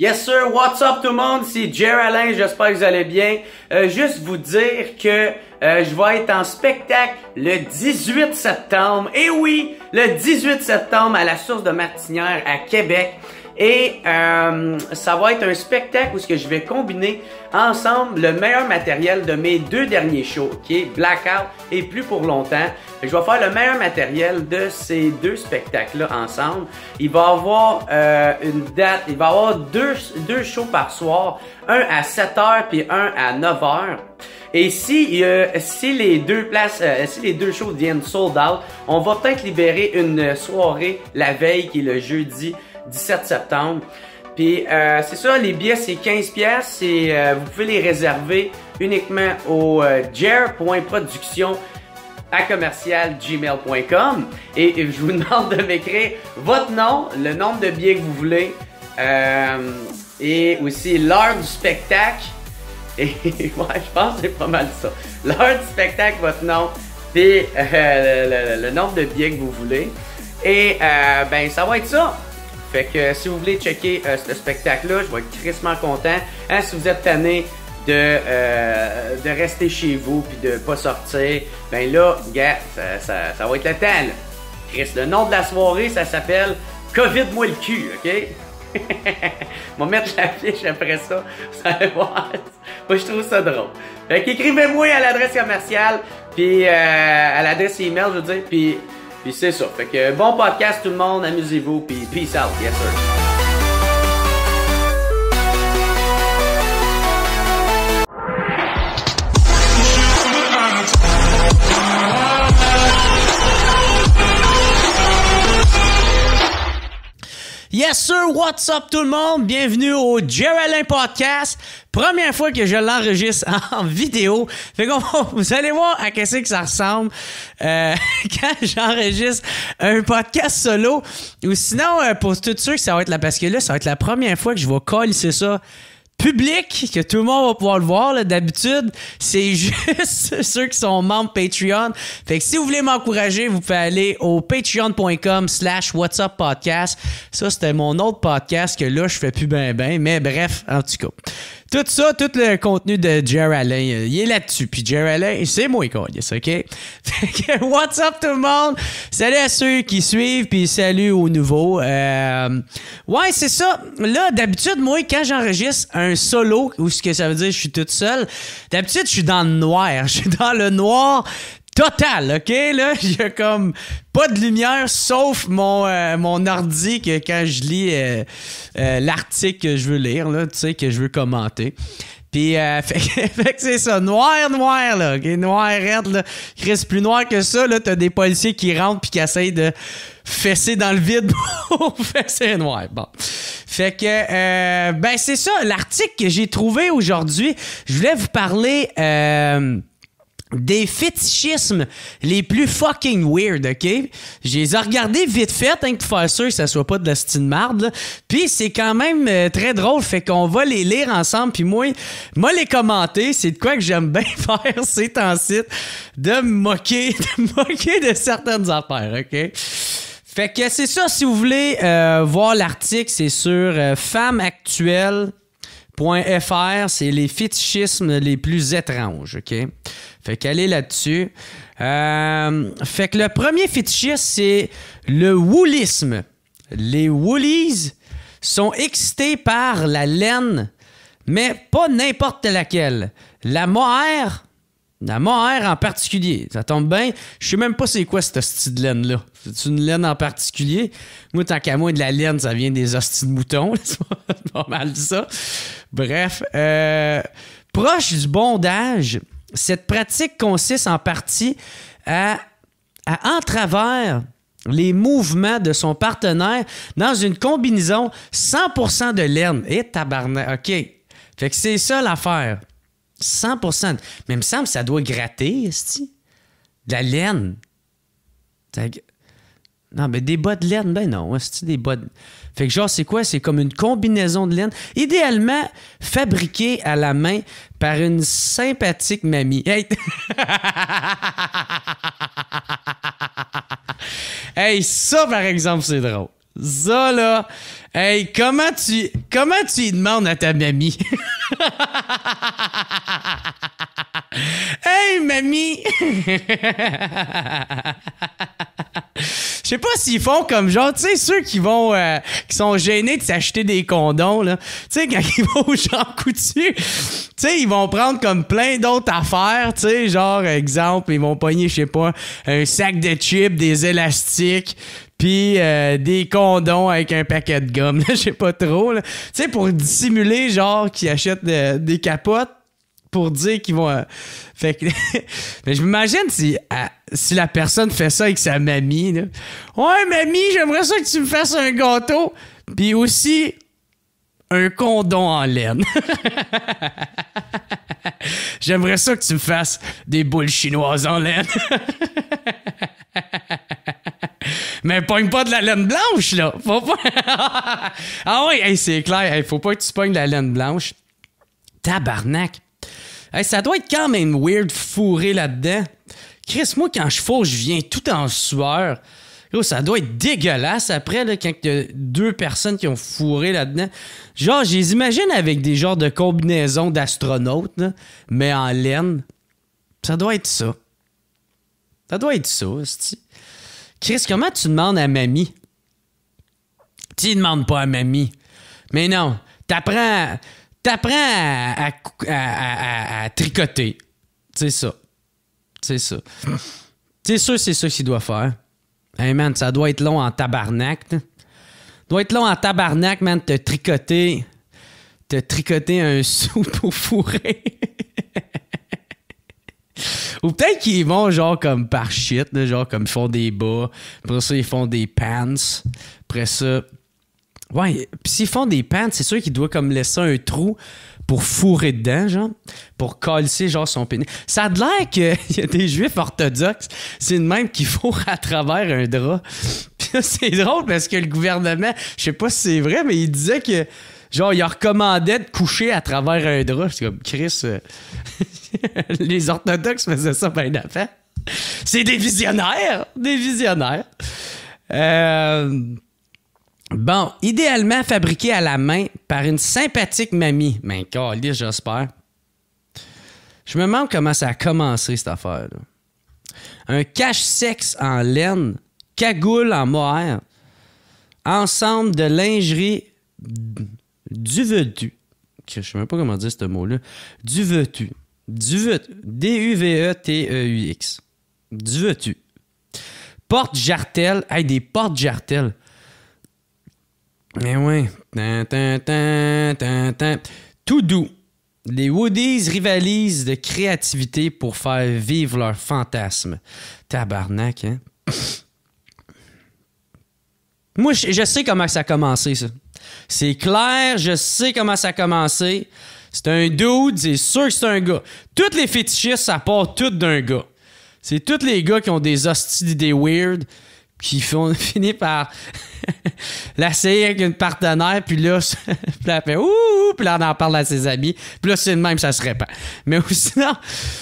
Yes sir, what's up tout le monde, c'est Jer Alain, j'espère que vous allez bien. Euh, juste vous dire que euh, je vais être en spectacle le 18 septembre. Et eh oui, le 18 septembre à la source de Martinière à Québec. Et euh, ça va être un spectacle où ce que je vais combiner ensemble le meilleur matériel de mes deux derniers shows, qui est Blackout et Plus pour longtemps. Je vais faire le meilleur matériel de ces deux spectacles-là ensemble. Il va avoir euh, une date, il va avoir deux, deux shows par soir, un à 7h puis un à 9h. Et si euh, si les deux places, si les deux shows viennent sold out, on va peut-être libérer une soirée la veille qui est le jeudi 17 septembre. Puis euh, c'est ça, les billets c'est 15 pièces et vous pouvez les réserver uniquement au euh, à commercial et, je vous demande de m'écrire votre nom, le nombre de billets que vous voulez euh, et aussi l'heure du spectacle. Et ouais, je pense que c'est pas mal ça. L'heure du spectacle, votre nom, puis euh, le, le, nombre de billets que vous voulez. Et ben ça va être ça. Fait que euh, si vous voulez checker euh, ce spectacle-là, je vais être tristement content. Hein, si vous êtes tanné de, euh, de rester chez vous puis de pas sortir, ben là, gars, ça, ça, va être le temps. le nom de la soirée, ça s'appelle Covid-moi le cul, OK? Je vais mettre la fiche après ça, vous allez voir. Moi, je trouve ça drôle. Fait écrivez moi à l'adresse commerciale, puis euh, à l'adresse email, je veux dire, puis puis c'est ça. Fait que bon podcast tout le monde, amusez-vous, puis peace out, yes sir. Yes sir, what's up tout le monde? Bienvenue au Jerelin Podcast. Première fois que je l'enregistre en vidéo. vous allez voir à qu'est-ce que ça ressemble euh, quand j'enregistre un podcast solo. Ou sinon, euh, pour tout ceux que ça va être la parce que là, ça va être la première fois que je vais coller ça public que tout le monde va pouvoir le voir. D'habitude, c'est juste ceux qui sont membres Patreon. Fait que si vous voulez m'encourager, vous pouvez aller au patreon.com slash WhatsApp Podcast. Ça, c'était mon autre podcast que là, je fais plus ben ben. Mais bref, en tout cas. Tout ça, tout le contenu de Jerry euh, il est là-dessus. Puis Jerry Allen, c'est moi, qui ça, OK? what's up tout le monde? Salut à ceux qui suivent, puis salut aux nouveaux. Euh, ouais, c'est ça. Là, d'habitude, moi, quand j'enregistre un solo, ou ce que ça veut dire, je suis toute seule, d'habitude, je suis dans le noir. Je suis dans le noir total, OK? Là, j'ai comme pas de lumière sauf mon, euh, mon ordi que quand je lis euh, euh, l'article que je veux lire, là, tu sais, que je veux commenter. Puis, fait, que c'est ça, noir, noir, là, OK? Noir, raide, là. reste plus noir que ça, là, t'as des policiers qui rentrent puis qui essayent de fesser dans le vide pour fesser noir. Bon. Fait que, ben, c'est ça, l'article que j'ai trouvé aujourd'hui. Je voulais vous parler des fétichismes les plus fucking weird, OK? Je les ai regardés vite fait, hein, pour faire sûr que ça soit pas de la style marde, là. Puis c'est quand même euh, très drôle, fait qu'on va les lire ensemble, puis moi, moi les commenter, c'est de quoi que j'aime bien faire, c'est en site, de me moquer, de me moquer de certaines affaires, OK? Fait que c'est ça, si vous voulez euh, voir l'article, c'est sur euh, Femme Actuelle... .fr, c'est les fétichismes les plus étranges, OK? Fait est là-dessus. Euh, fait que le premier fétichisme, c'est le woolisme. Les woolies sont excités par la laine, mais pas n'importe laquelle. La mohair, la mohair en particulier, ça tombe bien. Je sais même pas c'est quoi cette hostie de laine-là. C'est une laine en particulier. Moi, tant qu'à moi, de la laine, ça vient des hosties de moutons. C'est pas mal ça. Bref, euh, proche du bondage, cette pratique consiste en partie à, à en travers les mouvements de son partenaire dans une combinaison 100% de laine. Et eh, tabarnak, OK. Fait que c'est ça l'affaire. 100%. Mais il me semble que ça doit gratter, esti. De la laine. Non, mais des bas de laine, ben non, c'est des bas Fait que genre, c'est quoi? C'est comme une combinaison de laine, idéalement fabriquée à la main par une sympathique mamie. Hey! hey, ça, par exemple, c'est drôle. Ça, là... Hey, comment tu comment tu demandes à ta mamie? hey mamie! Je sais pas s'ils font comme genre, tu sais, ceux qui vont euh, sont gênés de s'acheter des condoms, là. Tu sais, quand ils vont aux gens coutu, tu sais, ils vont prendre comme plein d'autres affaires, tu sais, genre, exemple, ils vont pogner, je sais pas, un sac de chips, des élastiques, puis euh, des condons avec un paquet de gomme, je sais pas trop. Tu sais, pour dissimuler, genre, qu'ils achètent euh, des capotes pour dire qu'ils vont... Euh, fait Mais je m'imagine si, si la personne fait ça avec sa mamie, Ouais, mamie, j'aimerais ça que tu me fasses un gâteau. » Puis aussi, un condom en laine. J'aimerais ça que tu me fasses des boules chinoises en laine mais pogne pas de la laine blanche, là. Faut pas... ah oui, c'est clair. faut pas que tu pognes de la laine blanche. Tabarnak. ça doit être quand même weird fourré là-dedans. Chris, moi, quand je fous, je viens tout en sueur. ça doit être dégueulasse après, là, quand il y a deux personnes qui ont fourré là-dedans. Genre, je les imagine avec des genres de combinaisons d'astronautes, mais en laine. Ça doit être ça. Ça doit être ça, cest Chris, comment tu demandes à mamie? Tu demandes pas à mamie. Mais non, t'apprends, apprends à, à, à, à, tricoter. C'est ça. C'est ça. C'est sûr, c'est ça qu'il doit faire. Hey man, ça doit être long en tabarnak. Ça doit être long en tabarnak, man, te tricoter. Te tricoter un sou pour fourrer. Ou peut-être qu'ils vont genre comme par shit, genre comme ils font des bas, après ça ils font des pants, après ça. Ouais, puis s'ils font des pants, c'est sûr qu'ils doivent comme laisser un trou pour fourrer dedans, genre, pour coller genre son pénis. Ça a l'air qu'il y a des juifs orthodoxes, c'est une même qu'ils font à travers un drap. c'est drôle parce que le gouvernement, je sais pas si c'est vrai, mais il disait que Genre, il recommandait de coucher à travers un drap. C'est comme, Chris, euh, les orthodoxes faisaient ça bien affaire. C'est des visionnaires! Des visionnaires! Euh, bon, idéalement fabriqué à la main par une sympathique mamie. Mais ben, j'espère. Je me demande comment ça a commencé, cette affaire-là. Un cache-sexe en laine, cagoule en mohair, ensemble de lingerie veux-tu. Je sais même pas comment dire ce mot-là. Duvetu. tu D-U-V-E-T-E-U-X. veux-tu. E e Porte jartel. Hey, des portes jartel. Mais ouais. Tout doux. Les Woodies rivalisent de créativité pour faire vivre leur fantasme. Tabarnak, hein? Moi, je sais comment ça a commencé, ça. C'est clair, je sais comment ça a commencé. C'est un dude, c'est sûr que c'est un gars. Toutes les fétichistes, ça part tout d'un gars. C'est tous les gars qui ont des hosties des weird qui font, par l'essayer avec une partenaire, puis là, là, elle fait ouh, puis là, on en parle à ses amis, puis là, c'est le même, ça se répand. Mais sinon,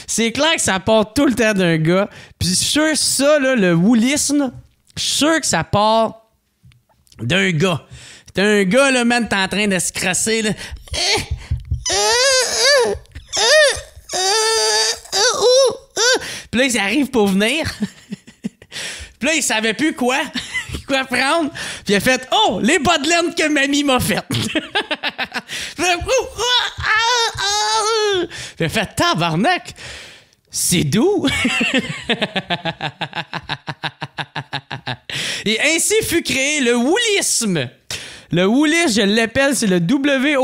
c'est clair que ça part tout le temps d'un gars, puis sûr, ça, le woolisme, c'est sûr que ça part d'un gars. T'es un gars, là, même, t'es en train de se crasser, là. Puis là, il arrive pour venir. Puis là, il savait plus quoi, quoi prendre. Puis il a fait Oh, les bas de laine que mamie m'a faites. Ah, ah, ah. Puis il a fait Tabarnak, c'est doux. Et ainsi fut créé le woolisme... Le Woolis, je l'appelle, c'est le W-O-O-L-I-S-M-E.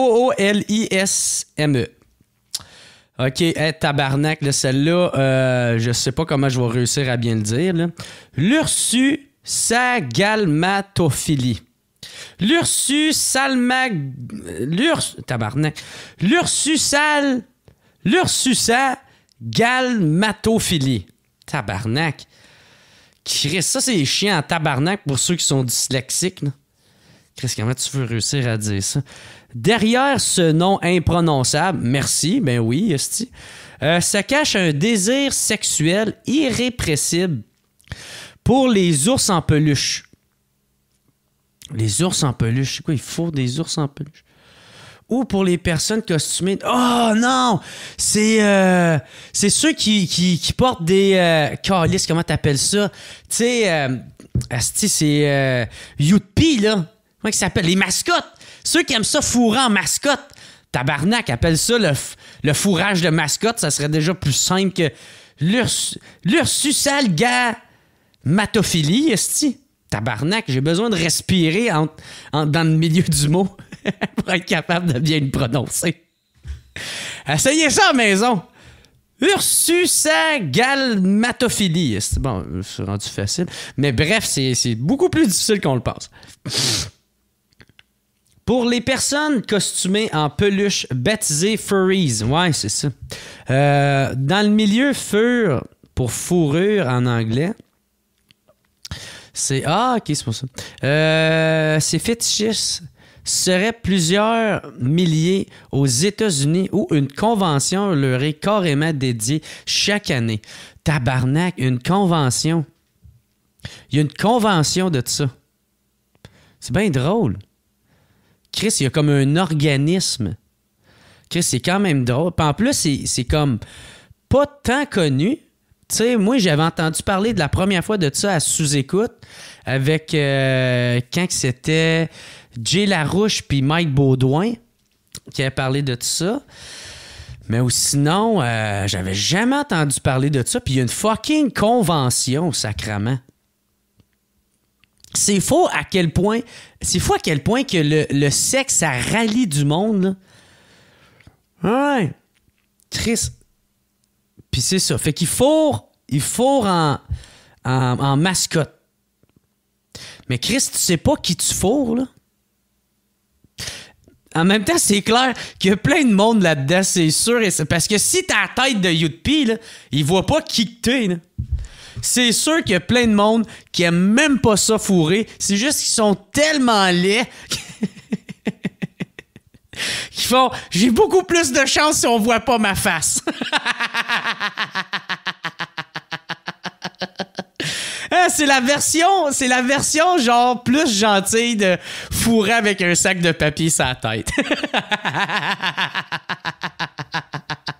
OK, tabarnak, celle-là, je euh, je sais pas comment je vais réussir à bien le dire. L'Ursu sagalmatophilie. L'Ursus salmag... L'Urs... Tabarnak. L'Ursusal... L'Ursusa galmatophilie. Tabarnak. Chris, ça c'est chiant en tabarnak pour ceux qui sont dyslexiques. Là. Chris, comment tu veux réussir à dire ça? Derrière ce nom imprononçable, merci, ben oui, Esti, ça euh, cache un désir sexuel irrépressible pour les ours en peluche. Les ours en peluche, c'est quoi? Il faut des ours en peluche. Ou pour les personnes costumées. Oh non! C'est euh, c'est ceux qui, qui, portent des. Euh, comment t'appelles ça? Tu sais, euh, c'est euh, là. Comment ils s'appelle Les mascottes! Ceux qui aiment ça fourrer en mascotte. Tabarnak, appelle ça le, fourrage de mascotte. Ça serait déjà plus simple que l'ursusalgamatophilie. matophilie, esti. Tabarnak, j'ai besoin de respirer dans le milieu du mot pour être capable de bien le prononcer. Essayez ça à maison. Ursusagalmatophilie. Bon, c'est rendu facile. Mais bref, c'est beaucoup plus difficile qu'on le pense. Pour les personnes costumées en peluche, baptisées furries, ouais, c'est ça. Euh, dans le milieu fur, pour fourrure en anglais, c'est. Ah, ok, c'est pour ça. Euh, ces fétichistes seraient plusieurs milliers aux États-Unis où une convention leur est carrément dédiée chaque année. Tabarnak, une convention. Il y a une convention de ça. C'est bien drôle. Chris, il y a comme un organisme. Chris, c'est quand même drôle. Puis en plus, c'est comme pas tant connu. Tu sais, moi, j'avais entendu parler de la première fois de ça à sous-écoute avec euh, quand quand c'était Jay Larouche puis Mike Baudouin qui avaient parlé de tout ça. Mais sinon, euh, j'avais jamais entendu parler de ça. Puis il y a une fucking convention au sacrement c'est faux à quel point c'est faux à quel point que le, sexe ça rallie du monde ouais triste puis c'est ça fait qu'il faut il faut en, en, mascotte mais Chris tu sais pas qui tu fourres là en même temps, c'est clair qu'il y a plein de monde là-dedans, c'est sûr. parce que si t'as la tête de Youpi, là, il voit pas qui que t'es c'est sûr qu'il y a plein de monde qui aime même pas ça fourré, C'est juste qu'ils sont tellement laids qu'ils font j'ai beaucoup plus de chance si on voit pas ma face. Ah, c'est la version, c'est la version genre plus gentille de fourrer avec un sac de papier sa tête.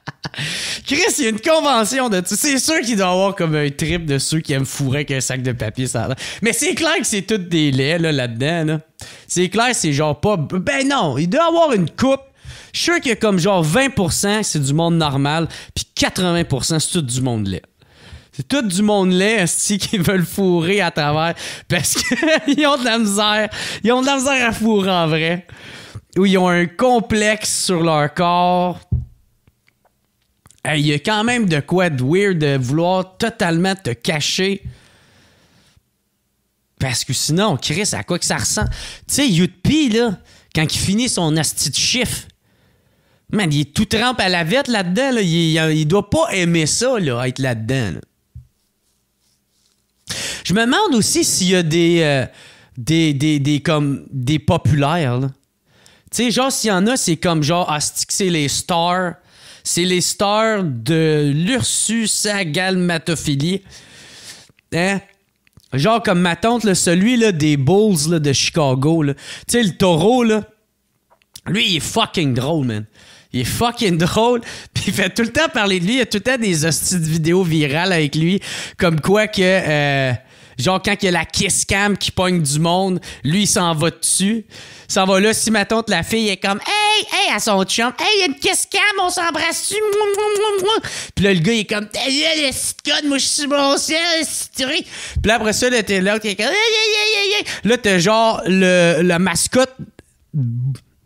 Chris, il y a une convention de C'est sûr qu'il doit avoir comme un trip de ceux qui aiment fourrer qu'un sac de papier. Ça... Mais c'est clair que c'est tout des laits là-dedans. C'est clair, c'est genre pas. Ben non, il doit avoir une coupe je suis sûr que comme genre 20%, c'est du monde normal, puis 80%, c'est tout du monde laid. C'est tout du monde laid, qu'ils qui veulent fourrer à travers parce qu'ils ont de la misère. Ils ont de la misère à fourrer en vrai. Ou ils ont un complexe sur leur corps, il y a quand même de quoi de weird de vouloir totalement te cacher. Parce que sinon, Chris, à quoi que ça ressemble? Tu sais, Youpi, là, quand il finit son asti de chiffre, man, il est tout trempe à la vette là-dedans. Il, il, doit pas aimer ça, là, être là-dedans. Je me demande aussi s'il y a des, euh, des, des, des, comme, des populaires. Tu sais, genre, s'il y en a, c'est comme genre, astic ah, c'est les stars c'est les stars de l'Ursus agalmatophilie. Hein? Genre comme ma tante, celui là, des Bulls de Chicago. Tu sais, le taureau, là, lui, il est fucking drôle, man. Il est fucking drôle. Puis il fait tout le temps parler de lui. Il y a tout le temps des hosties de vidéos virales avec lui. Comme quoi que... Euh, Genre, quand il y a la kiss cam qui pogne du monde, lui, il s'en va dessus. S'en va là, si ma la fille, est comme, hey, hey, à son chum, hey, il y a une kiss cam, on s'embrasse-tu? Puis là, le gars, il est comme, hey, là, le code, moi, je suis mon ciel, Puis là, après ça, là, t'es là, t'es comme, hey, hey, hey, hey, Là, t'as genre le, la mascotte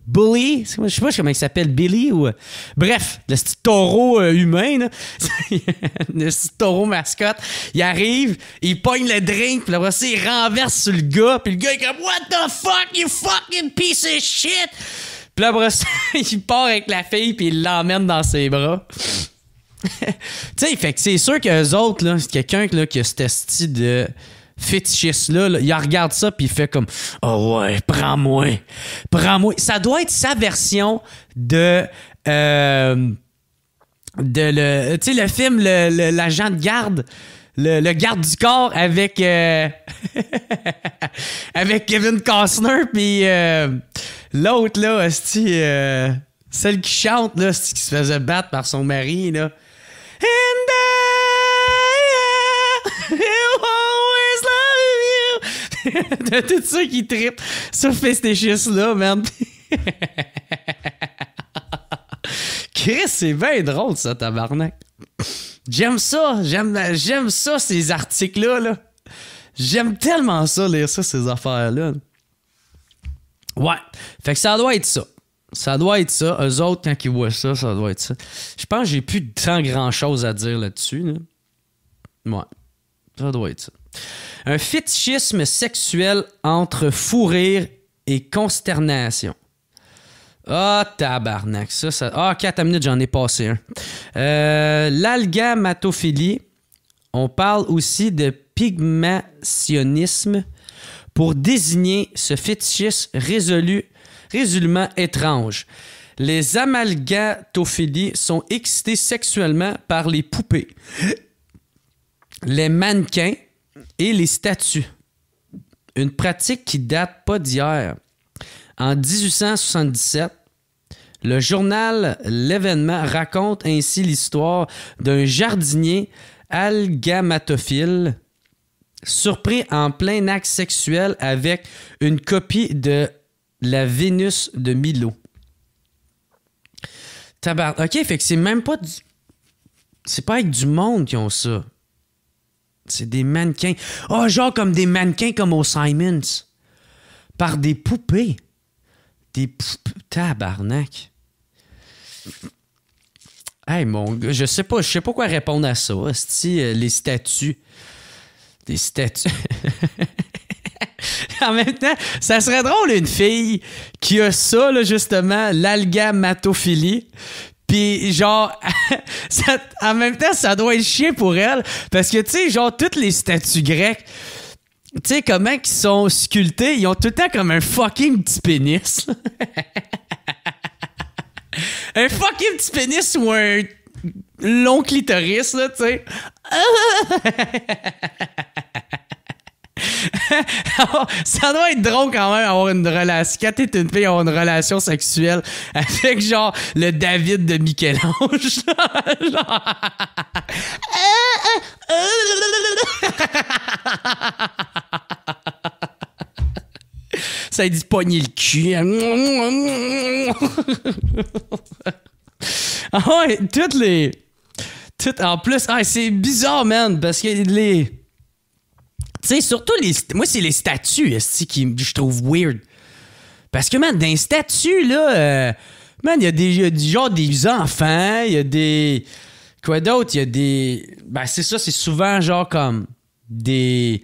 Bully, je sais pas comment il s'appelle, Billy ou. Euh, bref, le petit taureau euh, humain, le petit taureau mascotte, il arrive, il pogne le drink, puis le ça, il renverse sur le gars, puis le gars est comme What the fuck, you fucking piece of shit! Puis après ça, il part avec la fille, puis il l'emmène dans ses bras. tu sais, fait que c'est sûr qu'eux autres, là, c'est quelqu'un là, qui a ce style de fétichiste-là, il regarde ça puis il fait comme Oh ouais, prends-moi. Prends-moi. Ça doit être sa version de. Euh, de le. Tu sais, le film L'agent de garde. Le, garde du corps avec euh, avec Kevin Costner puis euh, l'autre là, celle qui chante là, qui se faisait battre par son mari là. de tout ça qui tripent sur Festitious là, man. Chris, c'est bien drôle ça, tabarnak. J'aime ça, j'aime, j'aime ça, ces articles-là. J'aime tellement ça, lire ça, ces affaires-là. Ouais. Fait que ça doit être ça. Ça doit être ça. Eux autres, quand ils voient ça, ça doit être ça. Je pense que j'ai plus de tant grand-chose à dire là-dessus. Là. Ouais. Ça doit être ça. Un fétichisme sexuel entre fou rire et consternation. Ah, oh, tabarnak, ça, Ah, minutes, j'en ai passé un. Euh, l'algamatophilie, on parle aussi de pygmationnisme pour désigner ce fétichisme résolu, résolument étrange. Les amalgatophilies sont excitées sexuellement par les poupées, les mannequins, et les statues. Une pratique qui date pas d'hier. En 1877, le journal L'événement raconte ainsi l'histoire d'un jardinier algamatophile surpris en plein acte sexuel avec une copie de la Vénus de Milo. Tabar. OK, fait que c'est même pas du... C'est pas avec du monde qui ont ça. C'est des mannequins. oh, genre comme des mannequins comme au Simons. Par des poupées. Des poupées. Tabarnak. Hey, mon gars, je sais pas, je sais pas quoi répondre à ça. Si euh, les statues. Des statues. en même temps, ça serait drôle une fille qui a ça, justement, l'algamatophilie, Pis genre, ça, en même temps, ça doit être chier pour elle. Parce que, tu sais, genre, toutes les statues grecques, tu sais, comment qu'ils sont sculptés, ils ont tout le temps comme un fucking petit pénis. un fucking petit pénis ou un long clitoris, là, tu sais. ça doit être drôle quand même avoir une relation. Quand une fille, avoir une relation sexuelle avec genre le David de Michel-Ange. ça dit pogner le cul. Ah toutes les. en plus, ah, c'est bizarre, man, parce que les surtout les. Moi, c'est les statues qui je trouve weird. Parce que, man, dans les statues, là. Euh, man, il y a des. genre des enfants, il y a des. Quoi d'autre? Il y a des. Ben, c'est ça, c'est souvent genre comme. Des.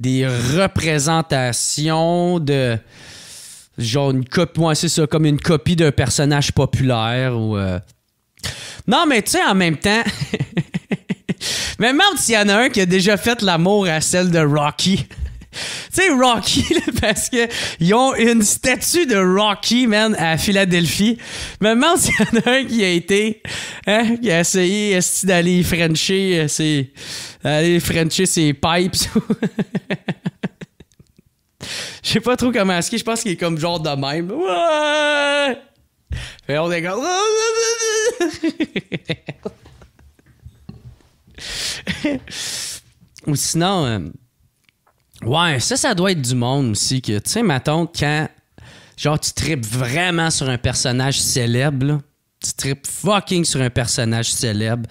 Des représentations de. Genre une copie. Moi, c'est ça, comme une copie d'un personnage populaire ou. Euh. Non, mais tu sais, en même temps. Mais même s'il y en a un qui a déjà fait l'amour à celle de Rocky. Tu sais, Rocky, parce que ils ont une statue de Rocky, man, à Philadelphie. Mais même s'il y en a un qui a été, hein, qui a essayé euh, d'aller frencher ses, frencher ses pipes. Je sais pas trop comment est-ce qu'il, je pense qu'il est comme genre de même. mais on est comme... Ou sinon, euh, ouais, ça, ça doit être du monde aussi. tu sais, ma quand genre tu tripes vraiment sur un personnage célèbre, tu tripes fucking sur un personnage célèbre,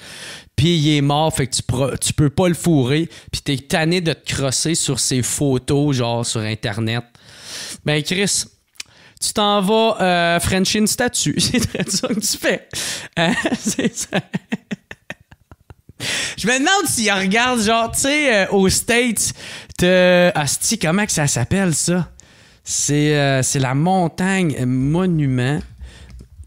puis il est mort, fait que tu, tu peux pas le fourrer, puis t'es tanné de te crosser sur ses photos, genre sur Internet. Ben, Chris, tu t'en vas euh, French une statue. C'est ça que tu fais. Hein? C'est ça. Je me demande on regarde, genre, tu sais, au euh, aux States, te. comment que ça s'appelle, ça? C'est euh, la montagne monument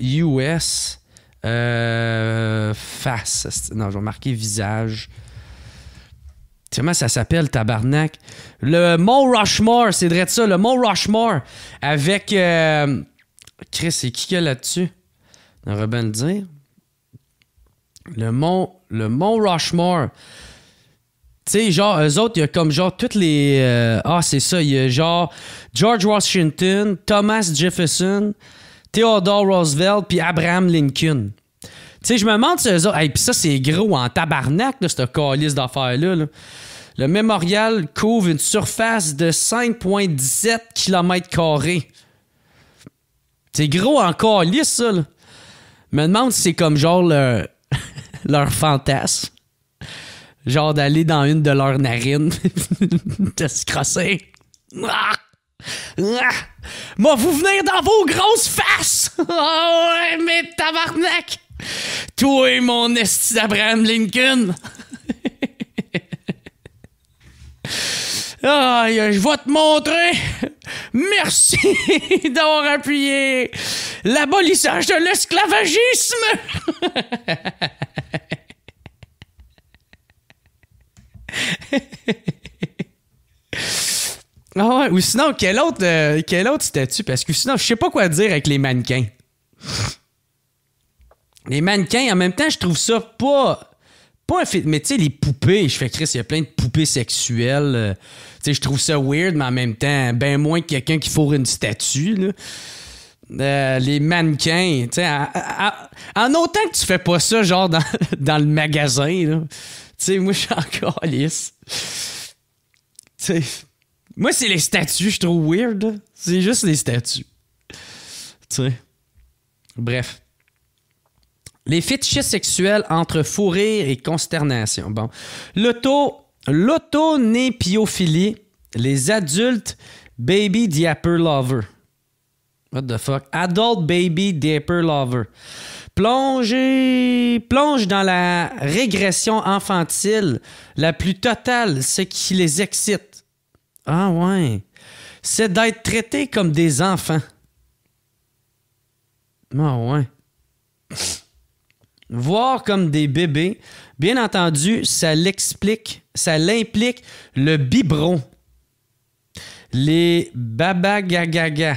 US euh, face. Non, je vais marquer visage. Comment ça s'appelle, tabarnak? Le Mont Rushmore, c'est vrai ça, le Mont Rushmore. Avec. Chris, c'est qui qu'il là-dessus? On bien le dire. Le Mont le Mont Rushmore. Tu sais, genre, eux autres, il y a comme genre toutes les. Euh, ah, c'est ça, il y a genre George Washington, Thomas Jefferson, Theodore Roosevelt, puis Abraham Lincoln. Tu sais, je me demande si eux autres. puis ça, c'est gros en tabarnak, là, cette liste d'affaires-là. Le mémorial couvre une surface de 5,17 km. C'est gros en calice, ça. Là. Je me demande si c'est comme genre le leur fantasme. Genre d'aller dans une de leurs narines, de se crosser. Ah! Ah! Moi, vous venir dans vos grosses faces! oh ouais, mais tabarnak! Toi et mon esti d'Abraham Lincoln! ah, je vais te montrer! Merci d'avoir appuyé l'abolissage de l'esclavagisme. Ah ou sinon, quel autre, euh, autre statut? Parce que sinon, je sais pas quoi dire avec les mannequins. Les mannequins, en même temps, je trouve ça pas pas mais tu sais, les poupées, je fais Chris, il y a plein de poupées sexuelles. Euh, tu sais, je trouve ça weird, mais en même temps, ben moins que quelqu'un qui fourre une statue, euh, les mannequins, tu sais, en autant que tu fais pas ça, genre dans, le magasin, Tu sais, moi, je encore lisse. Tu sais, moi, c'est les statues, je trouve weird. C'est juste les statues. Tu sais. Bref. Les fétichistes sexuels entre fou rire et consternation. Bon. L'autonépiophilie, les adultes baby diaper lover. What the fuck? Adult baby diaper lover. Plonger, plonge dans la régression infantile la plus totale, ce qui les excite. Ah ouais. C'est d'être traité comme des enfants. Ah ouais. Voir comme des bébés, bien entendu, ça l'explique, ça l'implique le biberon. Les babagagagas.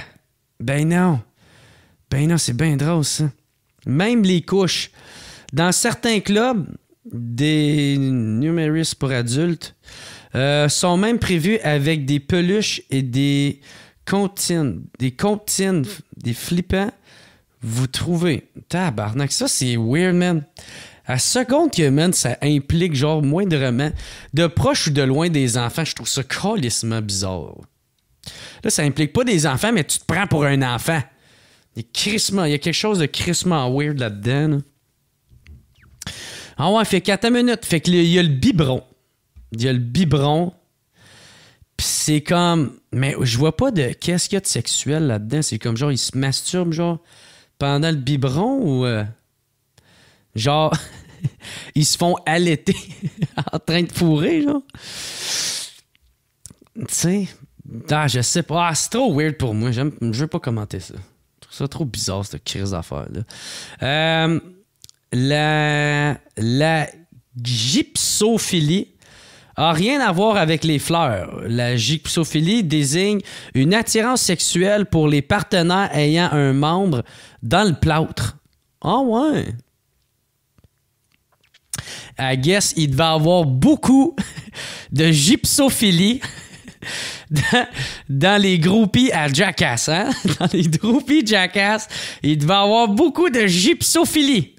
Ben non. Ben non, c'est bien drôle ça. Même les couches. Dans certains clubs, des numéris pour adultes euh, sont même prévus avec des peluches et des comptines, des comptines, des flippants vous trouvez. Tabarnak, ça c'est weird, man. À seconde que, man, ça implique genre moindrement, de proche ou de loin des enfants, je trouve ça calissement bizarre. Là, ça implique pas des enfants, mais tu te prends pour un enfant. Il, il y a quelque chose de crissement weird là-dedans. Ah ouais, fait 4 minutes. Fait il y a le biberon. Il y a le biberon. Pis c'est comme. Mais je vois pas de. Qu'est-ce qu'il y a de sexuel là-dedans? C'est comme genre, il se masturbe, genre pendant le biberon ou euh, genre ils se font allaiter en train de fourrer genre tu sais ah, je sais pas ah, c'est trop weird pour moi je veux pas commenter ça je trouve ça trop bizarre cette crise d'affaires là euh, la la gypsophilie a rien à voir avec les fleurs. La gypsophilie désigne une attirance sexuelle pour les partenaires ayant un membre dans le plâtre. Ah ouais. I guess il devait avoir beaucoup de gypsophilie dans, dans les groupies à Jackass. Hein? Dans les groupies Jackass, il devait avoir beaucoup de gypsophilie.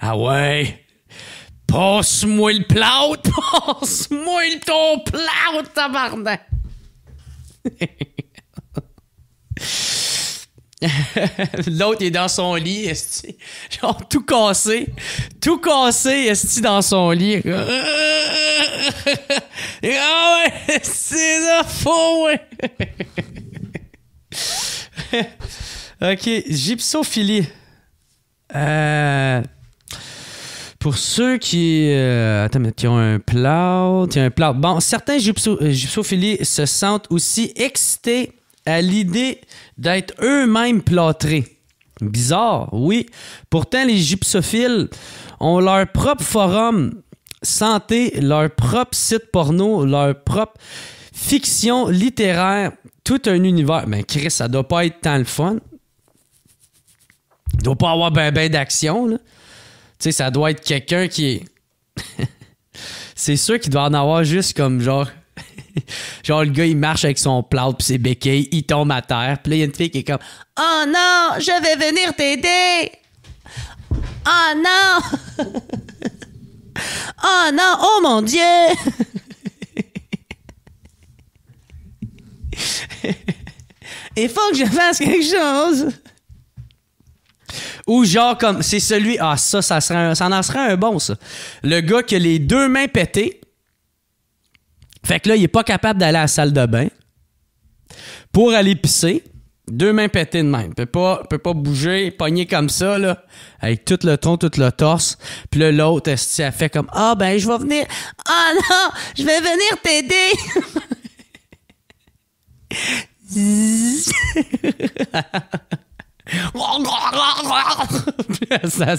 Ah ouais. Passe-moi le plout, Passe-moi ton plâtre, tabarnak! L'autre est dans son lit, est-ce Genre tout cassé. Tout cassé, est-ce que dans son lit. ah ouais, c'est ça, faux, ouais. ok, gypsophilie. Euh pour ceux qui, euh, attends, ont un plâtre, un plat. Bon, certains gypso euh, se sentent aussi excités à l'idée d'être eux-mêmes plâtrés. Bizarre, oui. Pourtant, les gypsophiles ont leur propre forum santé, leur propre site porno, leur propre fiction littéraire, tout un univers. Mais ben, Chris, ça doit pas être tant le fun. Il doit pas avoir ben, ben d'action, là. Tu sais, ça doit être quelqu'un qui est. c'est sûr qu'il doit en avoir juste comme genre. genre, le gars, il marche avec son plâtre puis ses béquilles, il tombe à terre. Puis là, il y a une fille qui est comme Oh non, je vais venir t'aider! Oh non! oh non, oh mon Dieu! Il faut que je fasse quelque chose! Ou genre comme c'est celui ah ça ça serait ça en serait un bon ça. Le gars qui a les deux mains pétées. Fait que là il est pas capable d'aller à la salle de bain pour aller pisser. Deux mains pétées de même. Peut pas, peut pas bouger, pogner comme ça, là. Avec tout le tronc, tout le torse. Puis là, l'autre, elle fait comme Ah, ben, je vais venir. Ah non, je vais venir t'aider. ça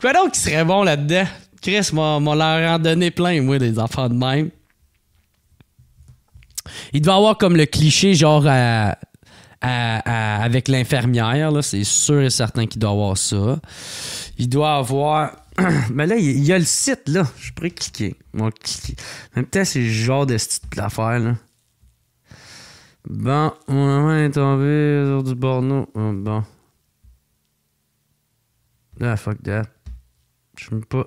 Quoi donc qui serait bon là-dedans? Chris m'a leur en donné plein, moi, des enfants de même. Il doit avoir comme le cliché, genre, avec l'infirmière, là. c'est sûr et certain qu'il doit avoir ça. Il doit avoir. Mais là, il y a le site, là. Je pourrais cliquer. Moi, cliquer. même temps, c'est le genre de style d'affaires là. Ben, mon main est tombée sur du porno. Oh, bon. Ah, fuck that. Je sais pas.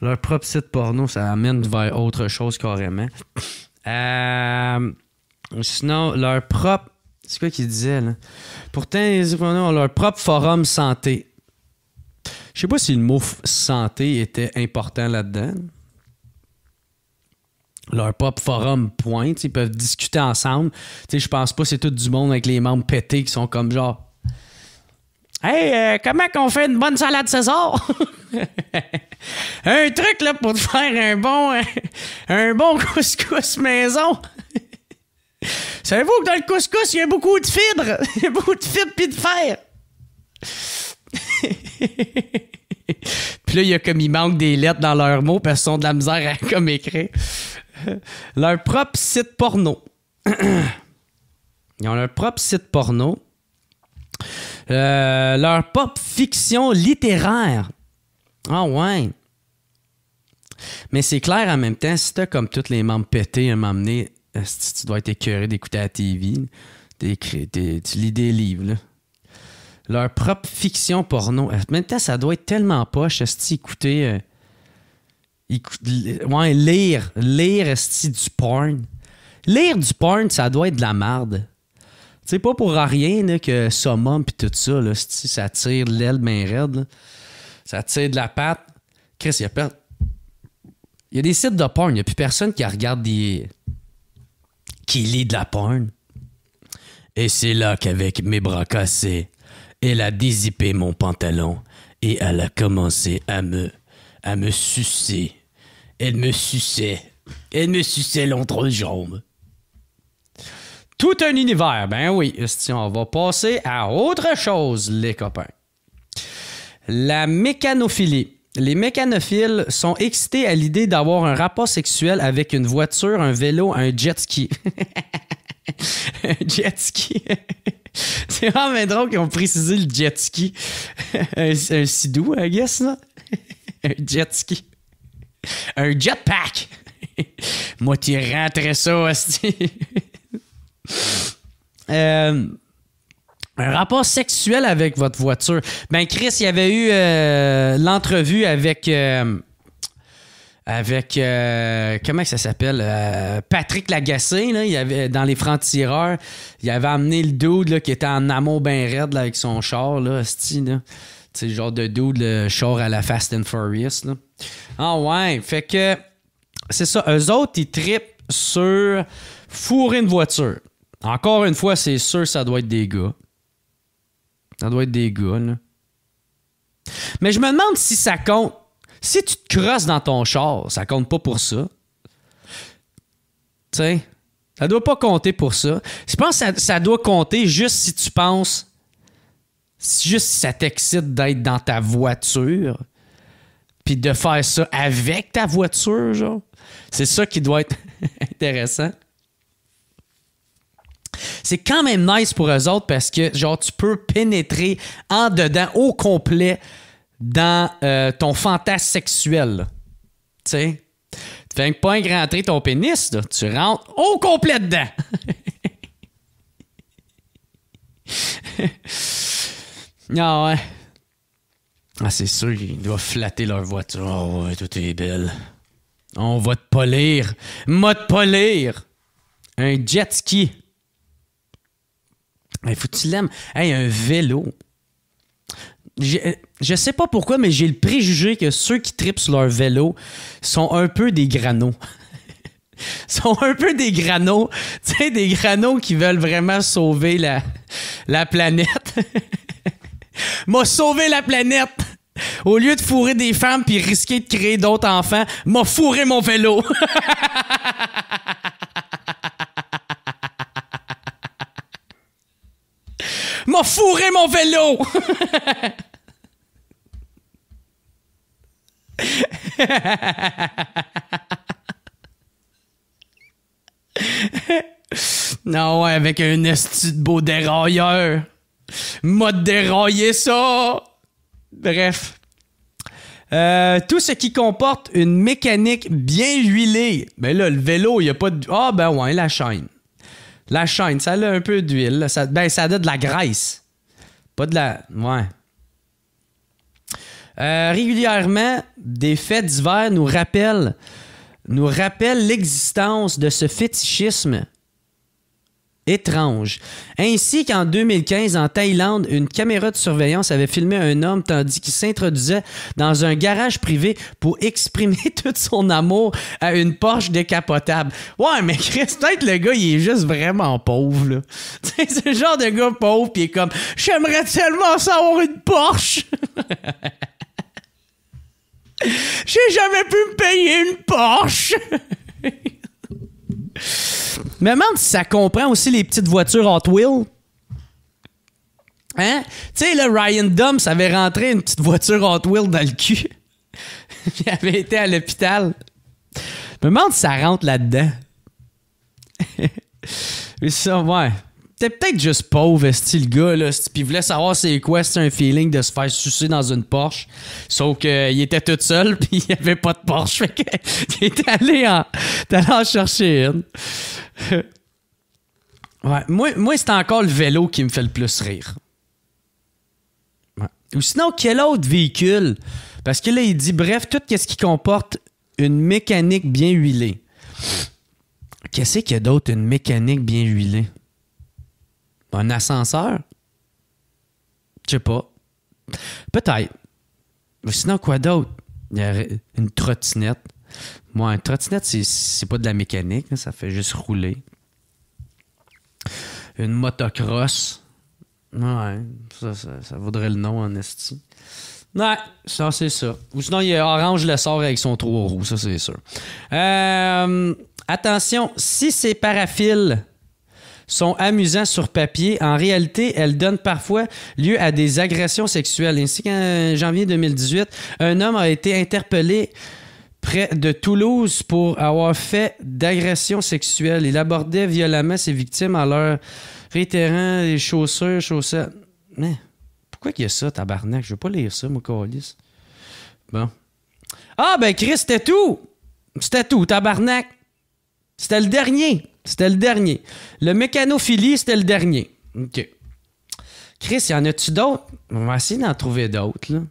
Leur propre site porno, ça amène vers autre chose carrément. Euh... sinon, leur propre. C'est quoi qu'ils disaient, là? Pourtant, ils ont leur propre forum santé. Je sais pas si le mot santé était important là-dedans leur pop forum point. ils peuvent discuter ensemble. Tu sais, je pense pas c'est tout du monde avec les membres pétés qui sont comme genre Hey, euh, comment qu'on fait une bonne salade César? un truc là pour te faire un bon euh, un bon couscous maison. Savez-vous que dans le couscous, il y a beaucoup de fibres, il y a beaucoup de fibres puis de fer. Puis là, il y a comme il manque des lettres dans leurs mots parce qu'ils ont de la misère à comme écrire. leur propre site porno. Ils ont leur propre site porno. Euh, leur propre fiction littéraire. Ah ouais. Mais c'est clair en même temps, si t'as comme toutes les membres pétés à m'emmener, tu dois être écœuré d'écouter la TV. d'écrire, tu lis des livres. Là leur propre fiction porno. En euh, même ça doit être tellement poche, esti, écouter... Euh, écouter ouais, lire, lire, esti, du porn. Lire du porn, ça doit être de la marde. C'est pas pour rien que Summum et tout ça, ça tire l'aile bien raide. Ça tire de la patte. Chris, il y a des sites de porn, il n'y a plus personne qui regarde des. qui lit de la porn. Et c'est là qu'avec mes bras cassés, elle a dézippé mon pantalon et elle a commencé à me, à me sucer. Elle me suçait. Elle me suçait l'entre-jambes. Tout un univers, ben oui. On va passer à autre chose, les copains. La mécanophilie. Les mécanophiles sont excités à l'idée d'avoir un rapport sexuel avec une voiture, un vélo, un jet ski. un jet ski. C'est vraiment drôle qu'ils ont précisé le jet ski. un, sidou, I guess, là. un jet ski. Un jetpack. Moi, tu rentres ça, aussi. Euh, un rapport sexuel avec votre voiture. Ben, Chris, il y avait eu euh, l'entrevue avec. Euh, avec euh, comment ça s'appelle euh, Patrick Lagacé là, il avait dans les francs tireurs, il avait amené le dude qui était en amour ben raide avec son char là, c'est le genre de dude le char à la Fast and Furious Ah ouais, fait que c'est ça, eux autres ils tripent sur fourrer une voiture. Encore une fois, c'est sûr ça doit être des gars. Ça doit être des gars là. Mais je me demande si ça compte si tu te crosses dans ton char, ça compte pas pour ça. Tu sais, ça doit pas compter pour ça. Je pense que ça, ça doit compter juste si tu penses, juste si ça t'excite d'être dans ta voiture, puis de faire ça avec ta voiture, genre. C'est ça qui doit être intéressant. C'est quand même nice pour eux autres parce que, genre, tu peux pénétrer en dedans au complet dans euh, ton fantasme sexuel. Tu sais? Tu fais pas rentrer ton pénis, tu rentres au complet dedans. non, ah, ouais. Ah, c'est sûr Ils doivent flatter leur voiture. Oh, tout est belle. On va te polir. M'a te polir. Un jet ski. Il faut que tu l'aimes. un vélo je sais pas pourquoi, mais j'ai le préjugé que ceux qui tripent sur leur vélo sont un peu des granos. sont un peu des granos, tu sais, des granos qui veulent vraiment sauver la, la planète. m'a sauvé la planète! Au lieu de fourrer des femmes puis risquer de créer d'autres enfants, m'a fourré mon vélo! m'a fourré mon vélo! non, avec un estu de beau dérailleur. M'a déraillé ça! Bref. Euh, tout ce qui comporte une mécanique bien huilée. Ben là, le vélo, il n'y a pas de. Ah, ben ouais, la chaîne. La chaîne, ça a un peu d'huile. Ben, ça a de la graisse. Pas de la. Ouais. Euh, régulièrement, des faits divers nous rappellent, nous rappellent l'existence de ce fétichisme étrange. Ainsi qu'en 2015, en Thaïlande, une caméra de surveillance avait filmé un homme tandis qu'il s'introduisait dans un garage privé pour exprimer tout son amour à une Porsche décapotable. Ouais, mais Christ, peut-être le gars, il est juste vraiment pauvre, là. c'est le genre de gars pauvre, puis est comme « J'aimerais tellement savoir une Porsche! » J'ai jamais pu me payer une Porsche. me demande si ça comprend aussi les petites voitures Hot Wheels. Hein? Tu sais, le Ryan Dumps avait rentré une petite voiture Hot Wheels dans le cul. Il avait été à l'hôpital. me demande si ça rentre là-dedans. Mais ça, ouais. T'es peut-être juste pauvre, style le gars, là. Puis voulait savoir c'est quoi, c'est un feeling de se faire sucer dans une Porsche. Sauf qu'il euh, était tout seul, puis il n'y avait pas de Porsche. Fait qu'il était allé en, chercher une. ouais. Moi, moi c'est encore le vélo qui me fait le plus rire. Ou sinon, quel autre véhicule? Parce que là, il dit, bref, tout ce qui comporte une mécanique bien huilée. Qu'est-ce qu'il y a d'autre, une mécanique bien huilée? Un ascenseur? Je sais pas. Peut-être. Sinon, quoi d'autre? Une trottinette. Moi, une trottinette, c'est pas de la mécanique, hein, ça fait juste rouler. Une motocross. Ouais, ça, ça, vaudrait le nom en esti. Ouais, ça, c'est ça. Ou sinon, il y Orange le sort avec son trois roues, ça, c'est sûr. Euh, attention, si c'est parafile sont amusants sur papier, en réalité, elles donnent parfois lieu à des agressions sexuelles. Ainsi qu'en janvier 2018, un homme a été interpellé près de Toulouse pour avoir fait d'agressions sexuelles. Il abordait violemment ses victimes en leur réitérant les chaussures, chaussettes. Mais pourquoi qu'il y a ça, tabarnak? Je veux pas lire ça, mon colis. Bon. Ah, ben Chris, c'était tout! C'était tout, tabarnak! C'était le dernier! C'était le dernier. Le mécanophilie, c'était le dernier. OK. Chris, y en a-tu d'autres? On va essayer d'en trouver d'autres, là.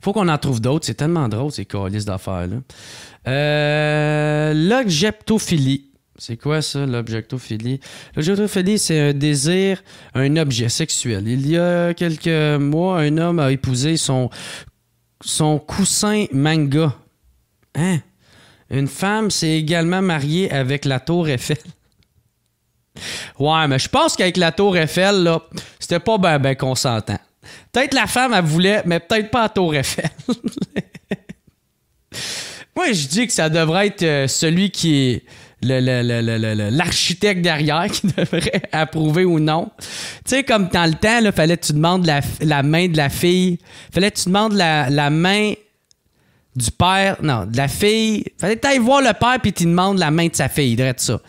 Faut qu'on en trouve d'autres. C'est tellement drôle, ces colis d'affaires, là. Euh, l'objectophilie. C'est quoi ça, l'objectophilie? L'objectophilie, c'est un désir, un objet sexuel. Il y a quelques mois, un homme a épousé son, son coussin manga. Hein? Une femme s'est également mariée avec la Tour Eiffel. Ouais, mais je pense qu'avec la Tour Eiffel, là, c'était pas bien ben consentant. Peut-être la femme, elle voulait, mais peut-être pas la Tour Eiffel. Moi, je dis que ça devrait être euh, celui qui est l'architecte derrière qui devrait approuver ou non. Tu sais, comme dans le temps, il fallait que tu demandes la, main de la fille. fallait que tu demandes la, la main du père, non, de la fille. Fallait que voir le père puis tu demandes la main de sa fille, il être ça.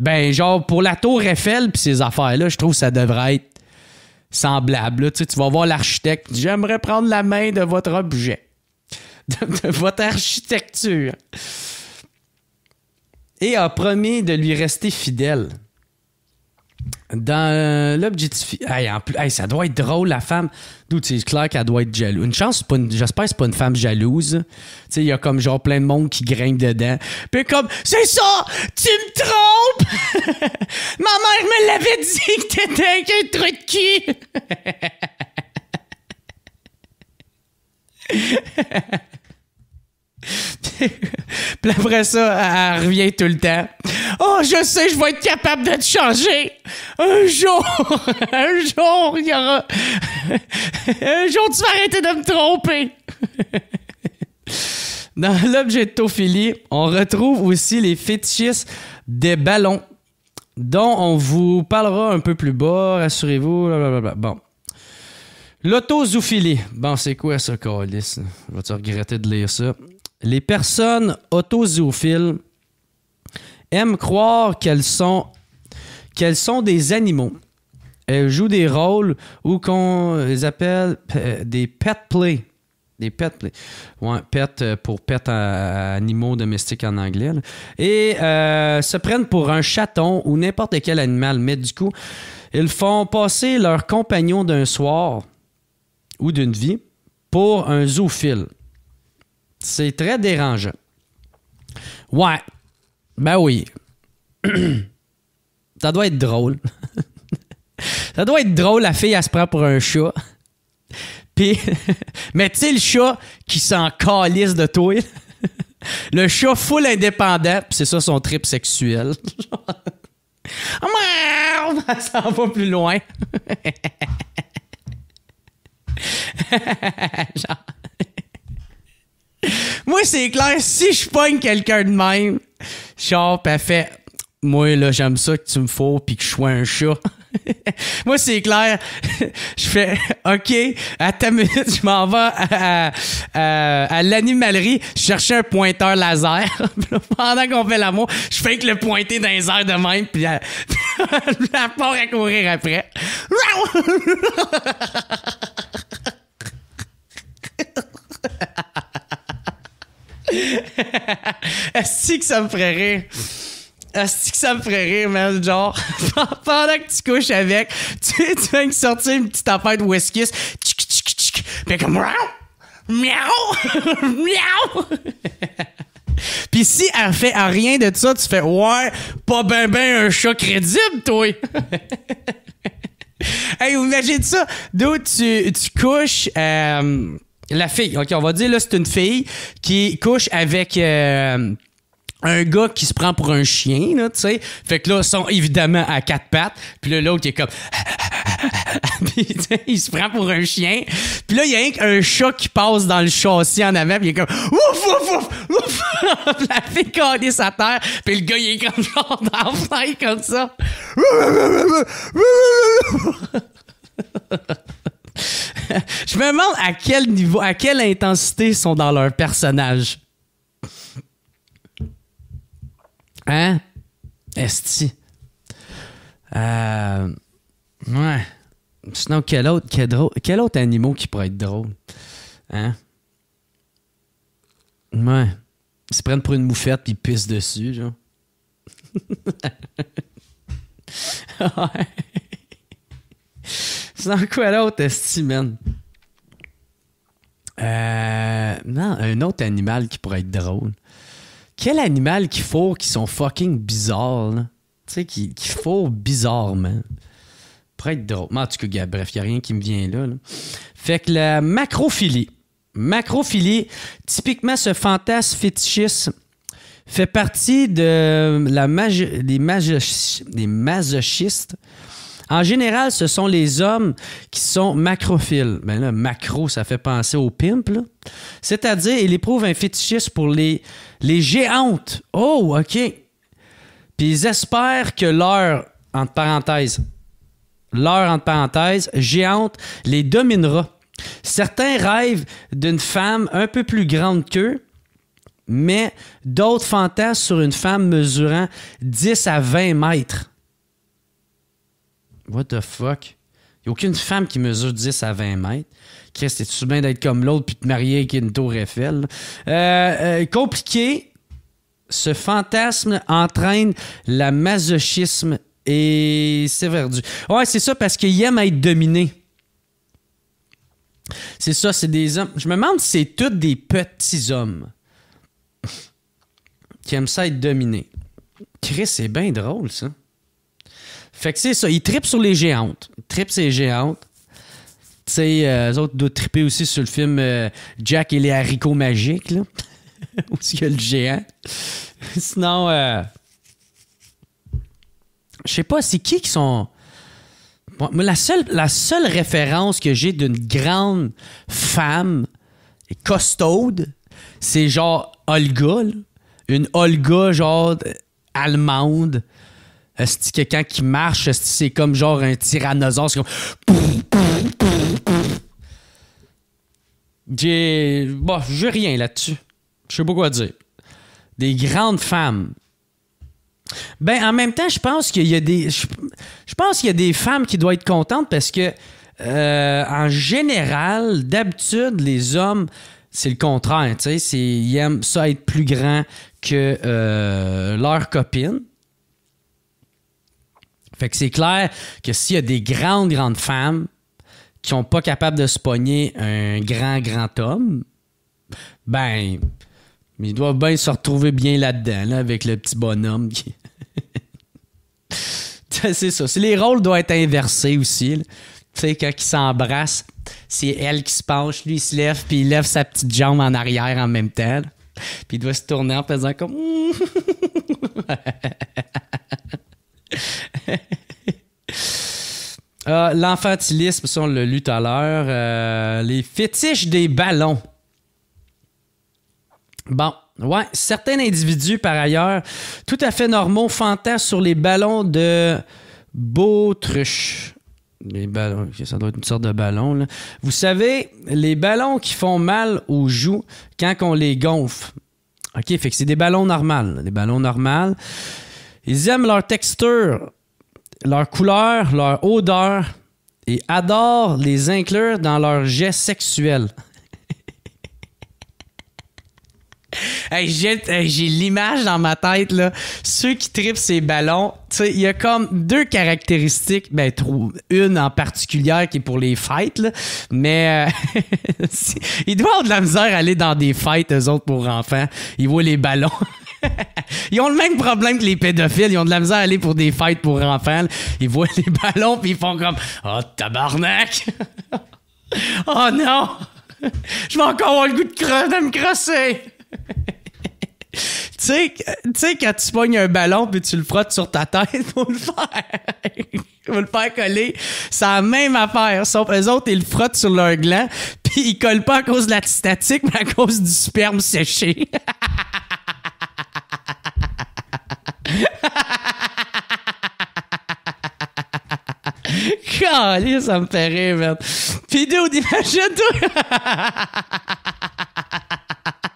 Ben, genre, pour la tour Eiffel puis ces affaires-là, je trouve que ça devrait être semblable. Tu, sais, tu vas voir l'architecte, j'aimerais prendre la main de votre objet, de votre architecture. Et a promis de lui rester fidèle. Dans euh, l'objectif. Hey, ça doit être drôle, la femme. D'où c'est clair qu'elle doit être jalouse. Une chance, pas une... j'espère que c'est pas une femme jalouse. il y a comme genre plein de monde qui grimpe dedans. Puis comme, c'est ça! Tu me trompes! Ma mère me l'avait dit que t'étais un truc de cul! Puis après ça, elle revient tout le temps. Oh, je sais, je vais être capable de te changer. Un jour, un jour, il y aura. un jour, tu vas arrêter de me tromper. Dans l'objectophilie, on retrouve aussi les fétichistes des ballons, dont on vous parlera un peu plus bas, rassurez-vous, Bon. L'autozoophilie. Bon, c'est quoi ça, Carlis? Je vais regretter de lire ça les personnes autozoophiles aiment croire qu'elles sont, qu'elles sont des animaux. Elles jouent des rôles ou qu'on les appelle des pet play. Des pet play. pet euh, pour pet animaux domestiques en anglais. Et euh, se prennent pour un chaton ou n'importe quel animal. Mais du coup, ils font passer leur compagnon d'un soir ou d'une vie pour un zoophile. C'est très dérangeant. Ouais. Ben oui. ça doit être drôle. ça doit être drôle, la fille, elle se prend pour un chat. Puis, mais tu sais, le chat qui s'en calisse de toi. le chat full indépendant, c'est ça son trip sexuel. ça ah, va plus loin. Genre. Moi, c'est clair, si je pogne quelqu'un de même, genre, parfait fait, moi, là, j'aime ça que tu me fous puis que je sois un chat. moi, c'est clair, je fais, OK, à ta minute, je m'en vais à, à, à, l'animalerie chercher un pointeur laser. Pendant qu'on fait l'amour, je fais que le pointer dans les airs de même, puis elle, part à courir après. Est-ce que ça me ferait rire? Est-ce que ça me ferait rire, man? Genre, pendant que tu couches avec, tu, viens de sortir une petite affaire de whisky, tchik Pis comme, miaou, miaou. Puis si elle fait rien de ça, tu fais ouais, pas ben ben un chat crédible, toi. hey, imagine ça. D'où tu, tu couches. Euh la fille, OK, on va dire là, c'est une fille qui couche avec euh, un gars qui se prend pour un chien, là, tu sais. Fait que là, ils sont évidemment à quatre pattes. Puis là, l'autre est comme. puis, il se prend pour un chien. Puis là, il y a un chat qui passe dans le châssis en avant. Puis il est comme. Ouf, ouf, ouf, ouf. la fille à terre. Puis le gars, il est comme genre dans le comme ça. je me demande à quel niveau, à quelle intensité sont dans leur personnage. Hein? Esti. Euh, ouais. Sinon, quel autre, quel, autre animal qui pourrait être drôle? Hein? Ouais. Ils se prennent pour une moufette puis ils pissent dessus, genre. ouais. C'est dans quoi l'autre, Estimène? Euh, non, un autre animal qui pourrait être drôle. Quel animal qu'il faut qui sont fucking bizarres, là? Tu sais, qui, qui faut bizarrement. Pourrait être drôle. en tout cas, bref, il n'y a rien qui me vient là, Fait que la macrophilie. Macrophilie, typiquement ce fantasme fétichiste fait partie de la des masochistes en général, ce sont les hommes qui sont macrophiles. mais ben là, macro, ça fait penser aux pimple. C'est-à-dire, il éprouve un fétichisme pour les, les géantes. Oh, OK. Puis ils espèrent que leur, entre parenthèses, leur, entre parenthèses, géante les dominera. Certains rêvent d'une femme un peu plus grande qu'eux, mais d'autres fantasment sur une femme mesurant 10 à 20 mètres. What the fuck? Il n'y a aucune femme qui mesure 10 à 20 mètres. Chris, c'est tu bien d'être comme l'autre puis de te marier avec une tour Eiffel? Euh, euh, compliqué. Ce fantasme entraîne la masochisme et c'est verdu. Ouais, c'est ça parce qu'il aime être dominé. C'est ça, c'est des hommes. Je me demande si c'est tous des petits hommes qui aiment ça être dominés. Chris, c'est bien drôle, ça. Fait que c'est ça, ils trippent sur les géantes. Ils tripent sur les géantes. Tu sais, euh, autres doivent triper aussi sur le film euh, Jack et les haricots magiques, là. Où il y a le géant. Sinon, euh, je sais pas, c'est qui qui sont. Bon, la, seule, la seule référence que j'ai d'une grande femme costaude, c'est genre Olga, une Olga genre allemande est-ce que quelqu'un qui marche, c'est comme genre un tyrannosaure, c'est comme. J'ai. Bon, rien là-dessus. Je sais pas quoi dire. Des grandes femmes. Ben, en même temps, je pense qu'il y a des. Je pense qu'il y a des femmes qui doivent être contentes parce que, euh, en général, d'habitude, les hommes, c'est le contraire. Tu sais, ils aiment ça être plus grand que euh, leurs leur copine. Fait que c'est clair que s'il y a des grandes, grandes femmes qui sont pas capables de se pogner un grand, grand homme, ben, ils doivent bien se retrouver bien là-dedans, là, avec le petit bonhomme. c'est ça. Les rôles doivent être inversés aussi. Tu sais, quand ils s'embrassent, c'est elle qui se penche, lui il se lève, puis il lève sa petite jambe en arrière en même temps. Puis il doit se tourner en faisant comme... Euh, l'enfantilisme, ça, on l'a lu tout à l'heure. Euh, les fétiches des ballons. Bon. Ouais, certains individus, par ailleurs, tout à fait normaux, fantasment sur les ballons de beautruche. Les ballons, ça doit être une sorte de ballon. Là. Vous savez, les ballons qui font mal aux joues quand on les gonfle. OK, fait que c'est des ballons normaux, des ballons normaux. Ils aiment leur texture leur couleur, leur odeur et adorent les inclure dans leurs gestes sexuels. j'ai, l'image dans ma tête, là. Ceux qui tripent ces ballons, il y a comme deux caractéristiques, ben, une en particulière qui est pour les fêtes, mais euh, ils doivent avoir de la misère à aller dans des fêtes, eux autres, pour enfants. Ils voient les ballons. ils ont le même problème que les pédophiles. Ils ont de la misère à aller pour des fêtes pour enfants. Ils voient les ballons puis ils font comme Oh, tabarnak! oh non! Je vais encore avoir le goût de, cre de me crosser! tu sais, quand tu pognes un ballon puis tu le frottes sur ta tête, pour le faire. pour le faire coller. C'est la même affaire. Sauf eux autres, ils le frottent sur leur gland puis ils collent pas à cause de la statique, mais à cause du sperme séché. Calé, ça me fait rire, man. Pis dude, imagine-toi!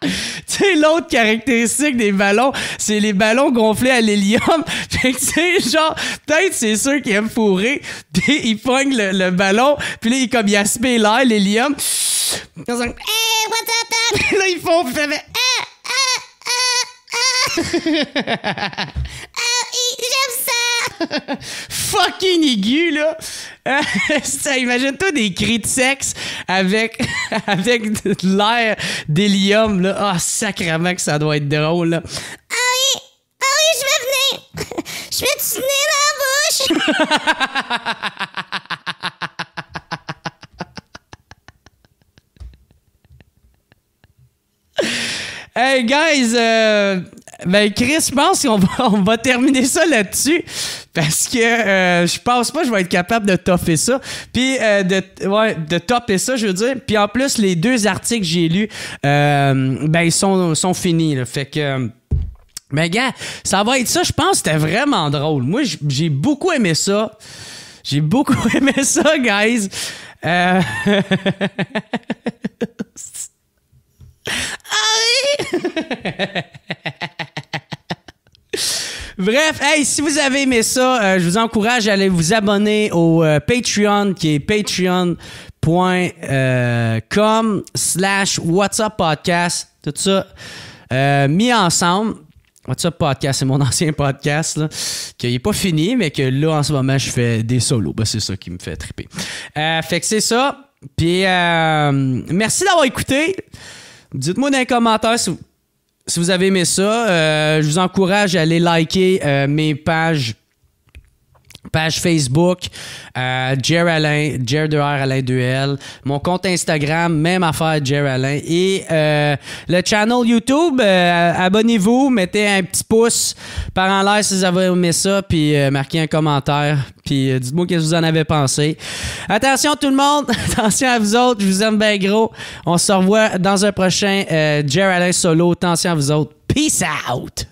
tu sais, l'autre caractéristique des ballons, c'est les ballons gonflés à l'hélium. fait que, tu sais, genre, peut-être c'est ceux qui aiment fourrer, pis ils prennent le, ballon, puis là, ils, comme, ils l'air, l'hélium. Ils comme, what's up, Là, ils font, pis ah! j'aime ça! Fucking aigu, là! ça, imagine-toi des cris de sexe avec, avec l'air d'hélium, là. Ah, oh, sacrement que ça doit être drôle, là. Ah oui! Ah oui, je vais venir! Je vais te tenir la bouche! Hey guys, euh, ben Chris, je pense qu'on va, on va terminer ça là-dessus parce que euh, je pense pas que je vais être capable de topper ça. Puis euh, de ouais, de topper ça, je veux dire. Puis en plus, les deux articles que j'ai lus, ben ils sont, sont finis. Là, fait que ben gars, ça va être ça. Je pense que c'était vraiment drôle. Moi, j'ai beaucoup aimé ça. J'ai beaucoup aimé ça, guys. Bref, si vous avez aimé ça, euh, je vous encourage à aller vous abonner au euh, Patreon qui est patreon.com euh, slash WhatsApp Podcast. Tout ça mis ensemble. WhatsApp Podcast, c'est mon ancien podcast, qui n'est pas fini, mais que là, en ce moment, je fais des solos. Ben, c'est ça qui me fait triper. fait que c'est ça. Puis, merci d'avoir écouté. Dites-moi dans les commentaires si vous, avez aimé ça. Euh, je vous encourage à aller liker euh, mes pages page Facebook, euh, Jer Alain, Jer Alain Duel, mon compte Instagram, même affaire Jer Alain, et euh, le channel YouTube, euh, abonnez-vous, mettez un petit pouce par en l'air si vous avez aimé ça, puis euh, marquez un commentaire, puis dites-moi qu'est-ce que vous en avez pensé. Attention tout le monde, attention à vous autres, je vous aime bien gros. On se revoit dans un prochain Jer Alain solo, attention à vous autres. Peace out!